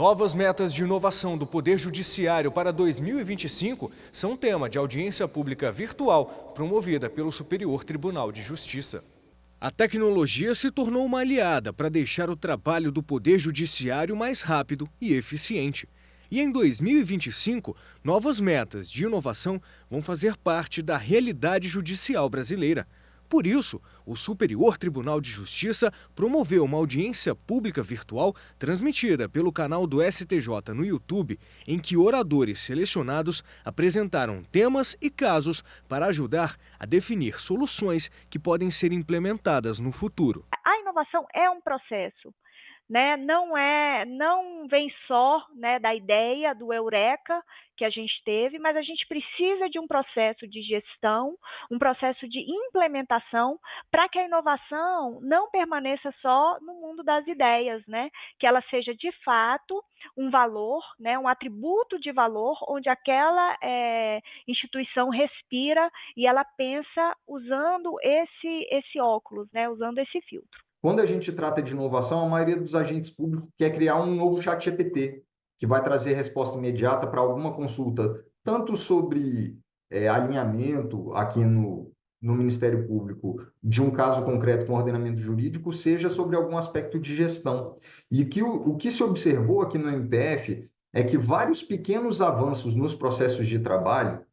Novas metas de inovação do Poder Judiciário para 2025 são tema de audiência pública virtual promovida pelo Superior Tribunal de Justiça. A tecnologia se tornou uma aliada para deixar o trabalho do Poder Judiciário mais rápido e eficiente. E em 2025, novas metas de inovação vão fazer parte da realidade judicial brasileira. Por isso, o Superior Tribunal de Justiça promoveu uma audiência pública virtual transmitida pelo canal do STJ no YouTube, em que oradores selecionados apresentaram temas e casos para ajudar a definir soluções que podem ser implementadas no futuro. A inovação é um processo né, não é, não vem só né, da ideia do eureka que a gente teve, mas a gente precisa de um processo de gestão, um processo de implementação para que a inovação não permaneça só no mundo das ideias, né? Que ela seja de fato um valor, né, um atributo de valor onde aquela é, instituição respira e ela pensa usando esse esse óculos, né, usando esse filtro. Quando a gente trata de inovação, a maioria dos agentes públicos quer criar um novo chat GPT, que vai trazer resposta imediata para alguma consulta, tanto sobre é, alinhamento aqui no, no Ministério Público de um caso concreto com ordenamento jurídico, seja sobre algum aspecto de gestão. E que o, o que se observou aqui no MPF é que vários pequenos avanços nos processos de trabalho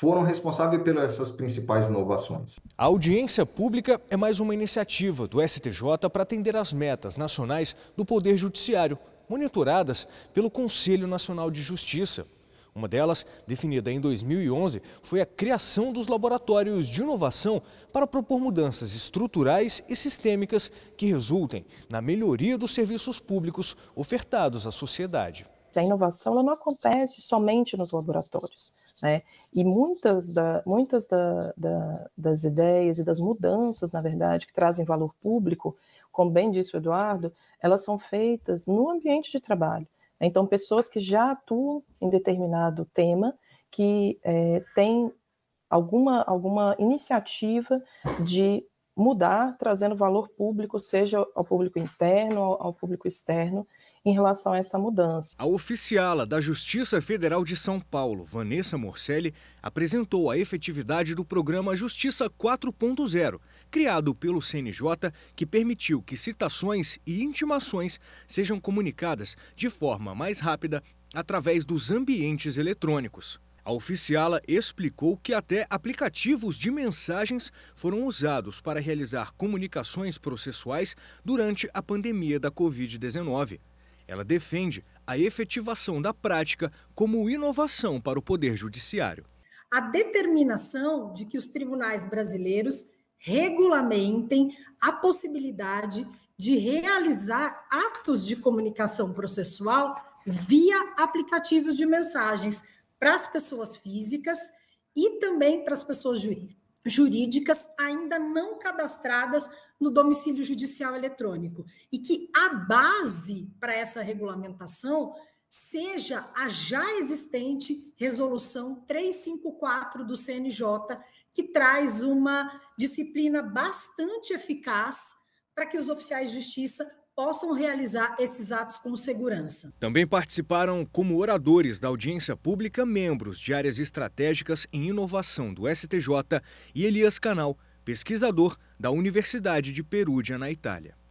foram responsáveis pelas principais inovações. A audiência pública é mais uma iniciativa do STJ para atender às metas nacionais do Poder Judiciário, monitoradas pelo Conselho Nacional de Justiça. Uma delas, definida em 2011, foi a criação dos laboratórios de inovação para propor mudanças estruturais e sistêmicas que resultem na melhoria dos serviços públicos ofertados à sociedade a inovação não acontece somente nos laboratórios. Né? E muitas, da, muitas da, da, das ideias e das mudanças, na verdade, que trazem valor público, como bem disse o Eduardo, elas são feitas no ambiente de trabalho. Então, pessoas que já atuam em determinado tema, que é, têm alguma, alguma iniciativa de mudar, trazendo valor público, seja ao público interno, ao público externo, em relação a essa mudança. A oficiala da Justiça Federal de São Paulo, Vanessa Morcelli, apresentou a efetividade do programa Justiça 4.0, criado pelo CNJ, que permitiu que citações e intimações sejam comunicadas de forma mais rápida através dos ambientes eletrônicos. A oficiala explicou que até aplicativos de mensagens foram usados para realizar comunicações processuais durante a pandemia da Covid-19. Ela defende a efetivação da prática como inovação para o Poder Judiciário. A determinação de que os tribunais brasileiros regulamentem a possibilidade de realizar atos de comunicação processual via aplicativos de mensagens para as pessoas físicas e também para as pessoas jurídicas ainda não cadastradas no domicílio judicial eletrônico. E que a base para essa regulamentação seja a já existente resolução 354 do CNJ, que traz uma disciplina bastante eficaz para que os oficiais de justiça possam realizar esses atos com segurança. Também participaram como oradores da audiência pública membros de áreas estratégicas em inovação do STJ e Elias Canal, pesquisador da Universidade de Perugia na Itália.